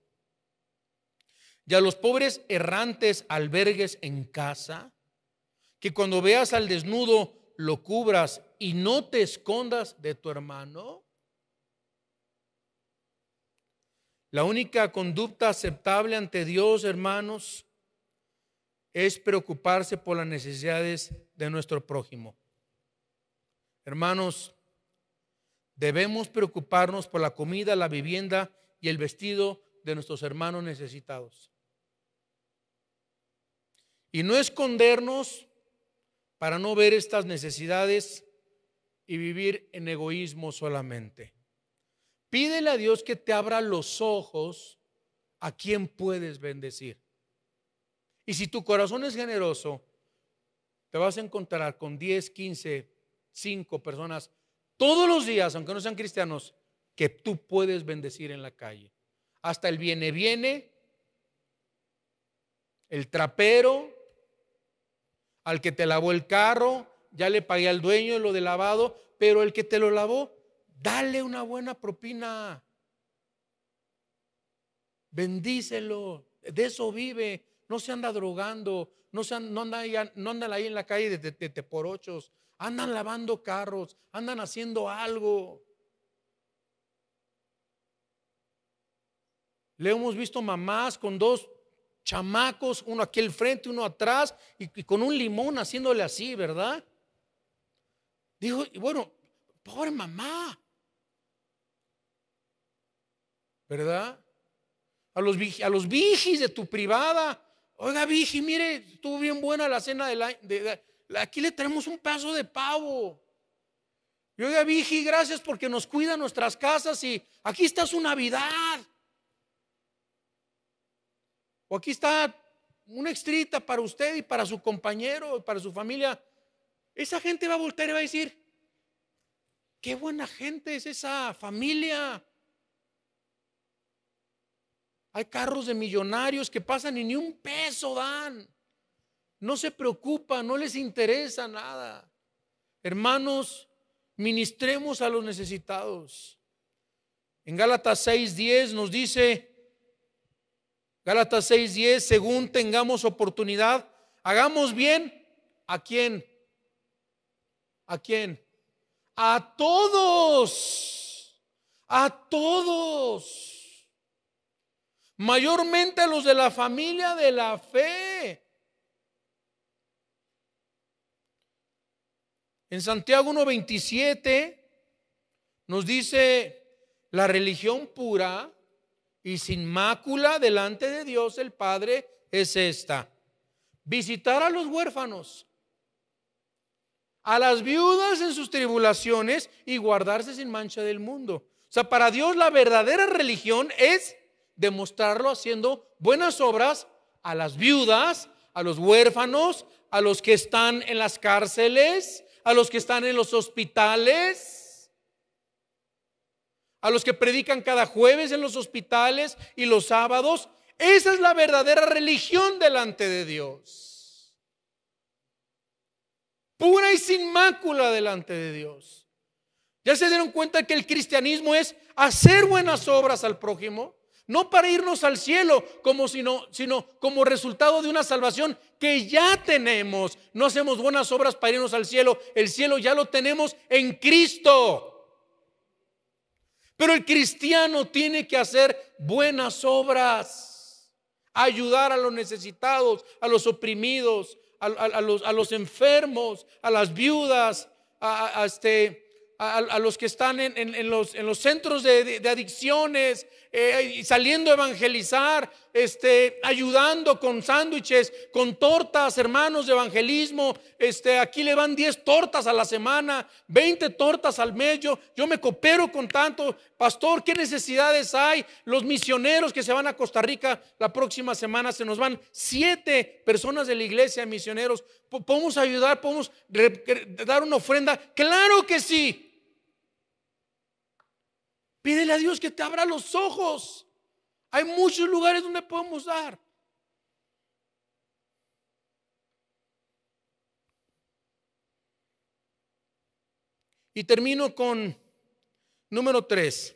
y a los pobres errantes albergues en casa, que cuando veas al desnudo lo cubras y no te escondas de tu hermano. La única conducta aceptable ante Dios, hermanos, es preocuparse por las necesidades de nuestro prójimo. Hermanos, Debemos preocuparnos por la comida, la vivienda y el vestido de nuestros hermanos necesitados. Y no escondernos para no ver estas necesidades y vivir en egoísmo solamente. Pídele a Dios que te abra los ojos a quien puedes bendecir. Y si tu corazón es generoso, te vas a encontrar con 10, 15, 5 personas todos los días, aunque no sean cristianos, que tú puedes bendecir en la calle. Hasta el viene, viene, el trapero, al que te lavó el carro, ya le pagué al dueño lo de lavado, pero el que te lo lavó, dale una buena propina. Bendícelo, de eso vive. No se anda drogando, no, se anda, ahí, en la calle de, por ochos andan lavando carros, andan haciendo algo. Le hemos visto mamás con dos chamacos, uno aquí al frente, uno atrás, y, con un limón haciéndole así, ¿verdad? Dijo, y bueno, pobre mamá, ¿verdad? A los, a los vigis de tu privada. Oiga, vigi, mire, estuvo bien buena la cena de, de, aquí le traemos un pedazo de pavo. Yo oiga, Vigi, gracias porque nos cuida nuestras casas y aquí está su Navidad. O aquí está una extrita para usted y para su compañero, para su familia. Esa gente va a voltear y va a decir, qué buena gente es esa familia. Hay carros de millonarios que pasan y ni un peso dan no se preocupa, no les interesa nada. Hermanos, ministremos a los necesitados. En Gálatas 6:10 nos dice, Gálatas 6:10, según tengamos oportunidad, hagamos bien a quién? ¿A quién? A todos. A todos. Mayormente a los de la familia de la fe En Santiago 1.27 nos dice, la religión pura y sin mácula delante de Dios el Padre es esta. Visitar a los huérfanos, a las viudas en sus tribulaciones y guardarse sin mancha del mundo. O sea, para Dios la verdadera religión es demostrarlo haciendo buenas obras a las viudas, a los huérfanos, a los que están en las cárceles, a los que están en los hospitales, a los que predican cada jueves en los hospitales y los sábados. Esa es la verdadera religión delante de Dios. Pura y sin mácula delante de Dios. ¿Ya se dieron cuenta que el cristianismo es hacer buenas obras al prójimo? no para irnos al cielo, como sino, sino como resultado de una salvación que ya tenemos. No hacemos buenas obras para irnos al cielo, el cielo ya lo tenemos en Cristo. Pero el cristiano tiene que hacer buenas obras, ayudar a los necesitados, a los oprimidos, a, los, a los, enfermos, a las viudas, a, este, a, los que están en, los, en los, centros de, adicciones, eh, saliendo a evangelizar, este, ayudando con sándwiches, con tortas, hermanos de evangelismo. Este, aquí le van 10 tortas a la semana, 20 tortas al medio Yo, me coopero con tanto. Pastor, ¿qué necesidades hay? Los misioneros que se van a Costa Rica la próxima semana se nos van siete personas de la iglesia, misioneros. ¿Podemos ayudar? ¿Podemos dar una ofrenda? Claro que sí. Pídele a Dios que te abra los ojos. Hay muchos lugares donde podemos dar. Y termino con número tres,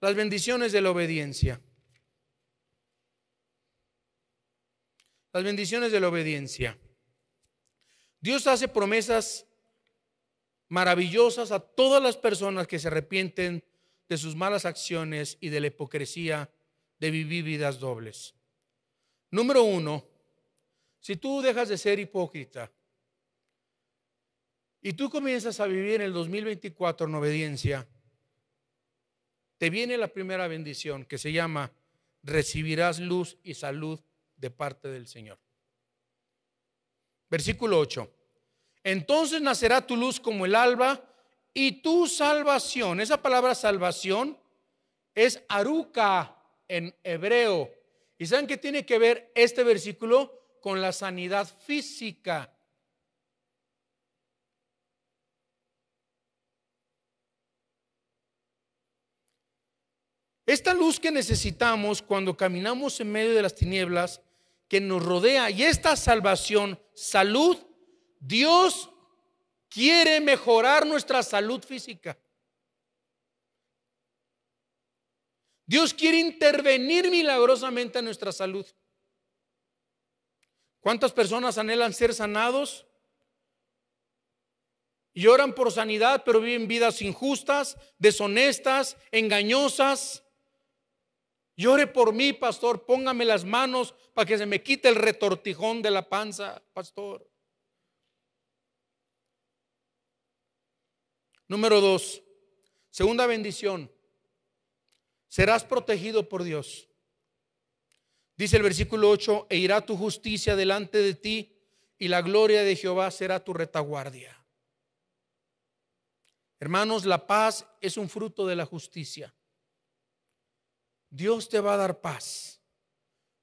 las bendiciones de la obediencia. Las bendiciones de la obediencia. Dios hace promesas maravillosas a todas las personas que se arrepienten de sus malas acciones y de la hipocresía de vivir vidas dobles. Número uno, si tú dejas de ser hipócrita y tú comienzas a vivir en el 2024 en obediencia, te viene la primera bendición que se llama recibirás luz y salud de parte del Señor. Versículo ocho entonces nacerá tu luz como el alba y tu salvación. Esa palabra salvación es aruca en hebreo. ¿Y saben que tiene que ver este versículo con la sanidad física? Esta luz que necesitamos cuando caminamos en medio de las tinieblas que nos rodea y esta salvación, salud, Dios quiere mejorar nuestra salud física. Dios quiere intervenir milagrosamente en nuestra salud. ¿Cuántas personas anhelan ser sanados? Lloran por sanidad, pero viven vidas injustas, deshonestas, engañosas. Llore por mí, pastor, póngame las manos para que se me quite el retortijón de la panza, pastor. Número dos, segunda bendición, serás protegido por Dios. Dice el versículo 8, e irá tu justicia delante de ti y la gloria de Jehová será tu retaguardia. Hermanos, la paz es un fruto de la justicia. Dios te va a dar paz.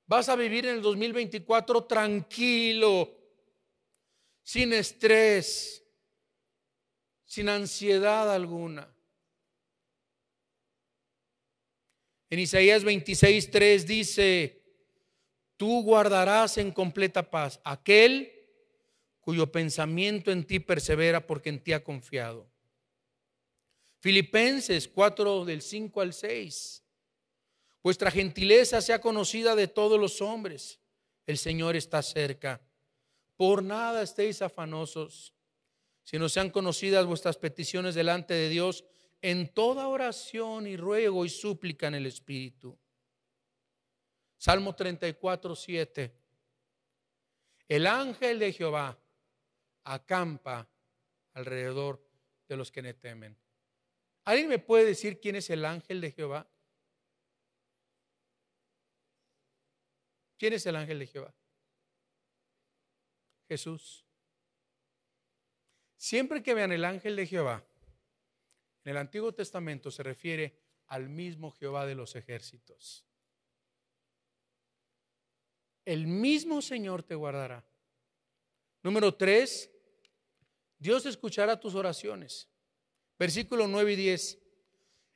Vas a vivir en el 2024 tranquilo, sin estrés, sin ansiedad alguna. En Isaías 26, 3 dice, tú guardarás en completa paz aquel cuyo pensamiento en ti persevera porque en ti ha confiado. Filipenses 4 del 5 al 6. Vuestra gentileza sea conocida de todos los hombres. El Señor está cerca. Por nada estéis afanosos no sean conocidas vuestras peticiones delante de Dios en toda oración y ruego y súplica en el Espíritu. Salmo 34, 7. El ángel de Jehová acampa alrededor de los que le temen. ¿Alguien me puede decir quién es el ángel de Jehová? ¿Quién es el ángel de Jehová? Jesús. Siempre que vean el ángel de Jehová, en el Antiguo Testamento se refiere al mismo Jehová de los ejércitos. El mismo Señor te guardará. Número tres, Dios escuchará tus oraciones. Versículo 9 y 10.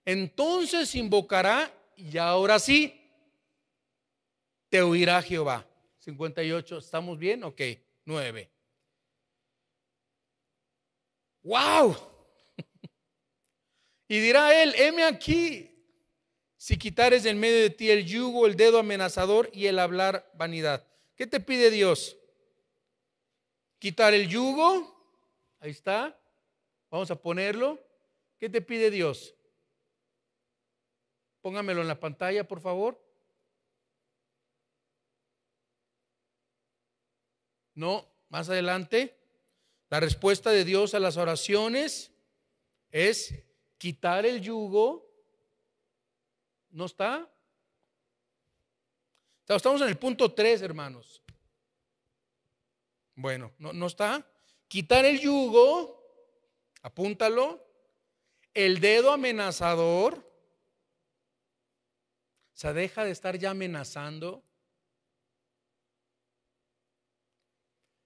Entonces invocará y ahora sí te oirá Jehová. 58, ¿estamos bien? Ok, nueve ¡Wow! Y dirá él, heme aquí, si quitares en medio de ti el yugo, el dedo amenazador y el hablar vanidad. ¿Qué te pide Dios? Quitar el yugo, ahí está, vamos a ponerlo. ¿Qué te pide Dios? Póngamelo en la pantalla, por favor. No, más adelante. La respuesta de Dios a las oraciones es quitar el yugo. ¿No está? Estamos en el punto 3, hermanos. Bueno, no, no está. Quitar el yugo, apúntalo, el dedo amenazador. O sea, deja de estar ya amenazando.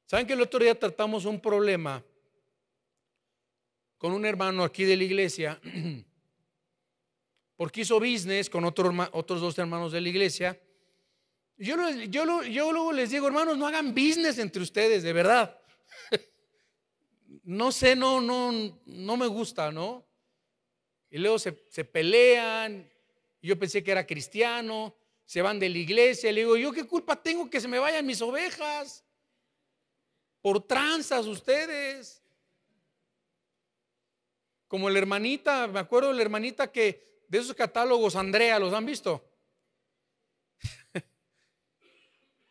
¿Saben que el otro día tratamos un problema con un hermano aquí de la iglesia? <clears throat> Porque hizo business con otros dos hermanos de la iglesia. Yo, luego les digo, hermanos, no hagan business entre ustedes, de verdad. <laughs> No sé, no, no, no me gusta, ¿no? Y luego se, se pelean. Yo pensé que era cristiano. Se van de la iglesia. Le digo, ¿yo qué culpa tengo que se me vayan mis ovejas? por tranzas ustedes. Como la hermanita, me acuerdo de la hermanita que de esos catálogos, Andrea, ¿los han visto? <laughs>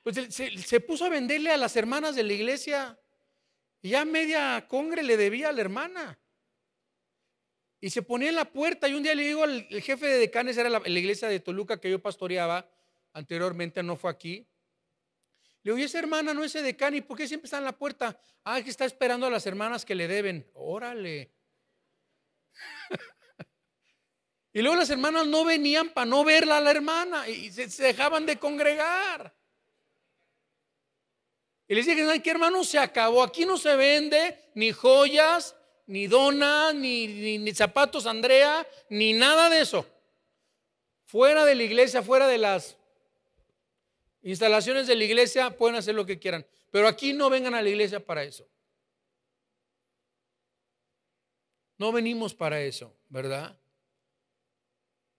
pues se, puso a venderle a las hermanas de la iglesia y ya media congre le debía a la hermana. Y se ponía en la puerta y un día le digo al jefe de decanes, era la iglesia de Toluca que yo pastoreaba anteriormente, no fue aquí, le ¿y esa hermana no es edecán? ¿Y por qué siempre está en la puerta? Ah, que está esperando a las hermanas que le deben. Órale. <laughs> y luego las hermanas no venían para no verla a la hermana y se, dejaban de congregar. Y les dije, qué hermano? Se acabó. Aquí no se vende ni joyas, ni donas, ni, zapatos Andrea, ni nada de eso. Fuera de la iglesia, fuera de las Instalaciones de la iglesia pueden hacer lo que quieran, pero aquí no vengan a la iglesia para eso. No venimos para eso, ¿verdad?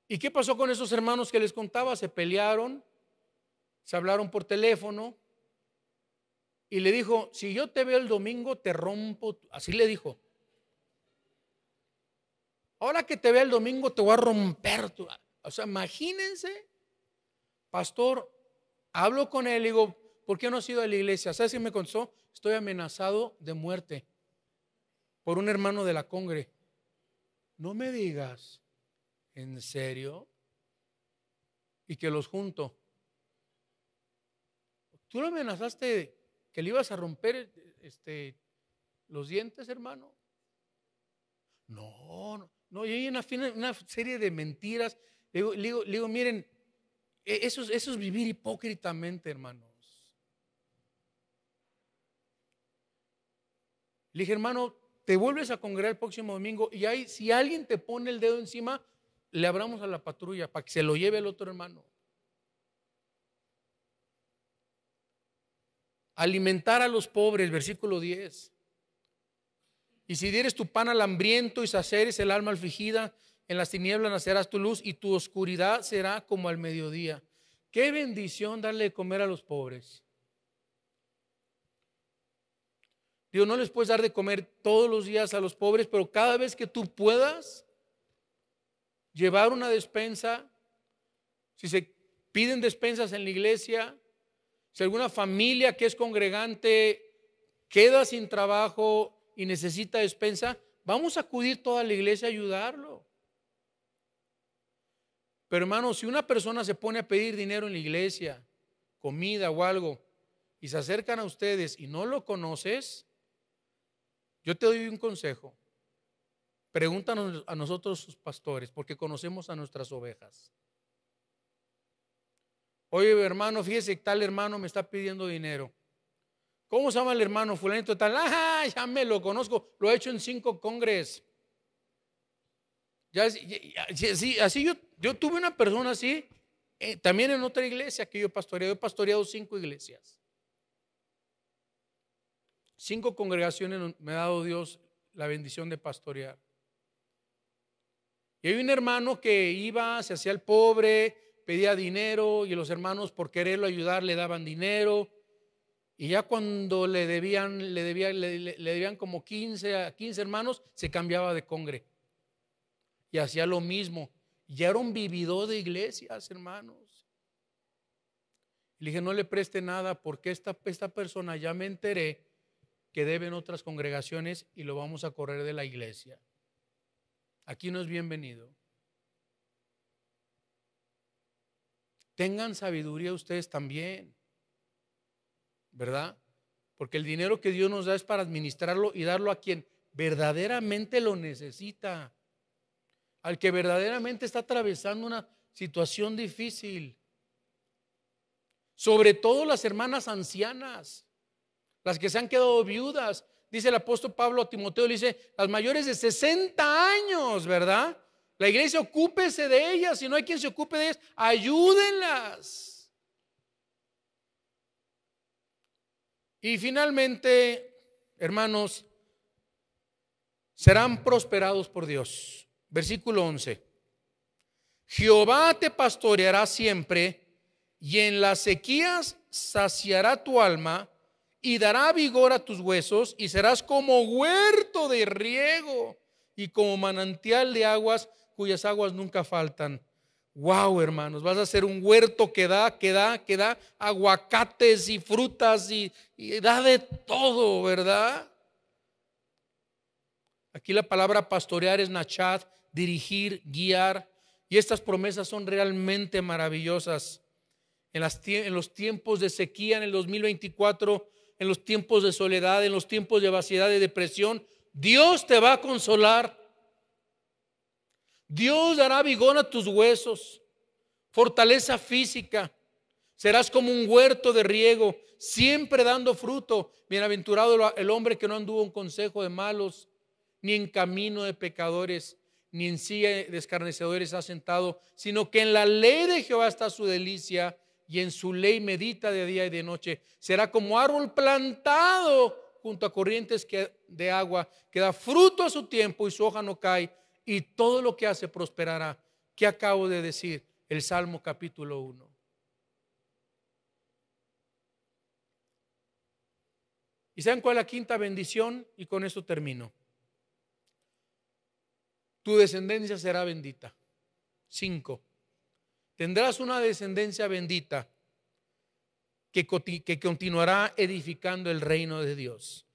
¿Y qué pasó con esos hermanos que les contaba? Se pelearon, se hablaron por teléfono y le dijo, si yo te veo el domingo, te rompo. Así le dijo. Ahora que te vea el domingo, te voy a romper. O sea, imagínense, pastor, Hablo con él digo, ¿por qué no has ido a la iglesia? ¿Sabes qué me contó? Estoy amenazado de muerte por un hermano de la congre. No me digas, ¿en serio? Y que los junto. Tú lo amenazaste que le ibas a romper este, los dientes, hermano. No, no, no, y hay una, serie de mentiras. le digo miren, e, eso, es vivir hipócritamente, hermanos. Le dije, hermano, te vuelves a congregar el próximo domingo y ahí, si alguien te pone el dedo encima, le abramos a la patrulla para que se lo lleve el otro hermano. Alimentar a los pobres, versículo 10. Y si dieres tu pan al hambriento y saceres el alma afligida, en las tinieblas nacerás tu luz y tu oscuridad será como al mediodía. Qué bendición darle de comer a los pobres. Dios, no les puedes dar de comer todos los días a los pobres, pero cada vez que tú puedas llevar una despensa, si se piden despensas en la iglesia, si alguna familia que es congregante queda sin trabajo y necesita despensa, vamos a acudir toda la iglesia a ayudarlo. Pero hermano, si una persona se pone a pedir dinero en la iglesia, comida o algo, y se acercan a ustedes y no lo conoces, yo te doy un consejo. Pregúntanos a nosotros sus pastores, porque conocemos a nuestras ovejas. Oye, hermano, fíjese, que tal hermano me está pidiendo dinero. ¿Cómo se llama el hermano fulanito tal? Ah, ya me lo conozco, lo he hecho en cinco congres así, yo, tuve una persona así, eh, también en otra iglesia que yo pastoreado. Yo he pastoreado cinco iglesias. Cinco congregaciones me ha dado Dios la bendición de pastorear. Y hay un hermano que iba, se hacía el pobre, pedía dinero y los hermanos por quererlo ayudar le daban dinero. Y ya cuando le debían, le como 15 15 hermanos, se cambiaba de congre y hacía lo mismo. Ya era un vividor de iglesias, hermanos. Le dije, no le preste nada porque esta, esta persona ya me enteré que deben otras congregaciones y lo vamos a correr de la iglesia. Aquí no es bienvenido. Tengan sabiduría ustedes también, ¿verdad? Porque el dinero que Dios nos da es para administrarlo y darlo a quien verdaderamente lo necesita al que verdaderamente está atravesando una situación difícil. Sobre todo las hermanas ancianas, las que se han quedado viudas. Dice el apóstol Pablo a Timoteo, le dice, las mayores de 60 años, ¿verdad? La iglesia ocúpese de ellas, si no hay quien se ocupe de ellas, ayúdenlas. Y finalmente, hermanos, serán prosperados por Dios. Versículo 11. Jehová te pastoreará siempre y en las sequías saciará tu alma y dará vigor a tus huesos y serás como huerto de riego y como manantial de aguas cuyas aguas nunca faltan. Wow, hermanos, vas a ser un huerto que da, que da, que da aguacates y frutas y, y da de todo, ¿verdad? Aquí la palabra pastorear es nachat, dirigir, guiar. Y estas promesas son realmente maravillosas. En, los tiempos de sequía en el 2024, en los tiempos de soledad, en los tiempos de vaciedad, y depresión, Dios te va a consolar. Dios dará vigor a tus huesos, fortaleza física. Serás como un huerto de riego, siempre dando fruto. Bienaventurado el hombre que no anduvo en consejo de malos, ni en camino de pecadores, ni en silla eh, de escarnecedores ha sentado, sino que en la ley de Jehová está su delicia y en su ley medita de día y de noche. Será como árbol plantado junto a corrientes de agua, que da fruto a su tiempo y su hoja no cae, y todo lo que hace prosperará. ¿Qué acabo de decir? El Salmo capítulo 1. ¿Y saben cuál es la quinta bendición? Y con eso termino tu descendencia será bendita. Cinco, tendrás una descendencia bendita que, que continuará edificando el reino de Dios.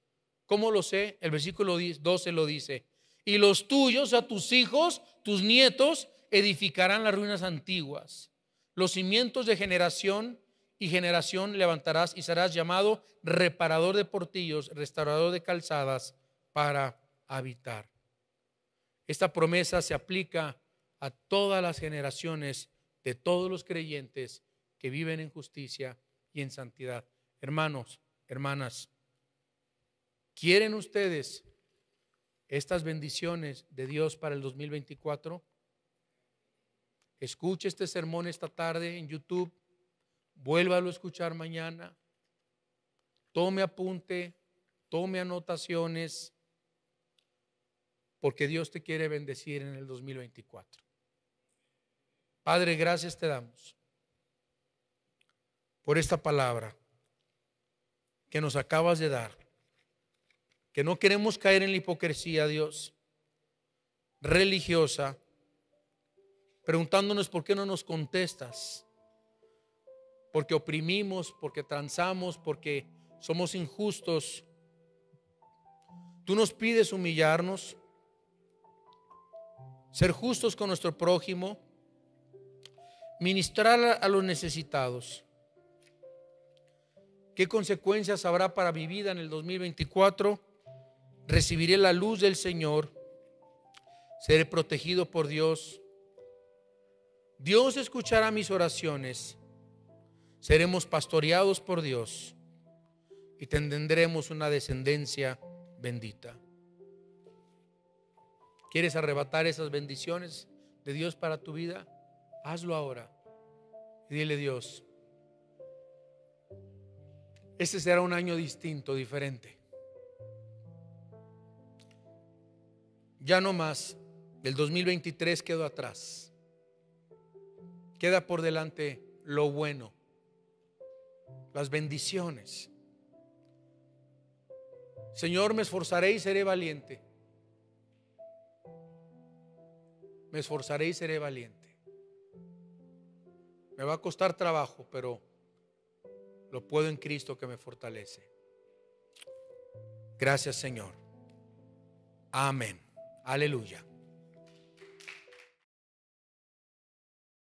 ¿Cómo lo sé? El versículo 12 lo dice. Y los tuyos, a tus hijos, tus nietos, edificarán las ruinas antiguas. Los cimientos de generación y generación levantarás y serás llamado reparador de portillos, restaurador de calzadas para habitar. Esta promesa se aplica a todas las generaciones de todos los creyentes que viven en justicia y en santidad. Hermanos, hermanas, ¿quieren ustedes estas bendiciones de Dios para el 2024? Escuche este sermón esta tarde en YouTube, vuélvalo a escuchar mañana, tome apunte, tome anotaciones, porque Dios te quiere bendecir en el 2024. Padre, gracias te damos por esta palabra que nos acabas de dar, que no queremos caer en la hipocresía, Dios, religiosa, preguntándonos por qué no nos contestas, porque oprimimos, porque transamos, porque somos injustos. Tú nos pides humillarnos, ser justos con nuestro prójimo, ministrar a los necesitados. ¿Qué consecuencias habrá para mi vida en el 2024? Recibiré la luz del Señor, seré protegido por Dios. Dios escuchará mis oraciones, seremos pastoreados por Dios y tendremos una descendencia bendita. ¿Quieres arrebatar esas bendiciones de Dios para tu vida? Hazlo ahora. dile Dios, este será un año distinto, diferente. Ya no más, el 2023 quedó atrás. Queda por delante lo bueno, las bendiciones. Señor, me esforzaré y seré valiente. Me esforzaré y seré valiente. Me va a costar trabajo, pero lo puedo en Cristo que me fortalece. Gracias Señor. Amén. Aleluya.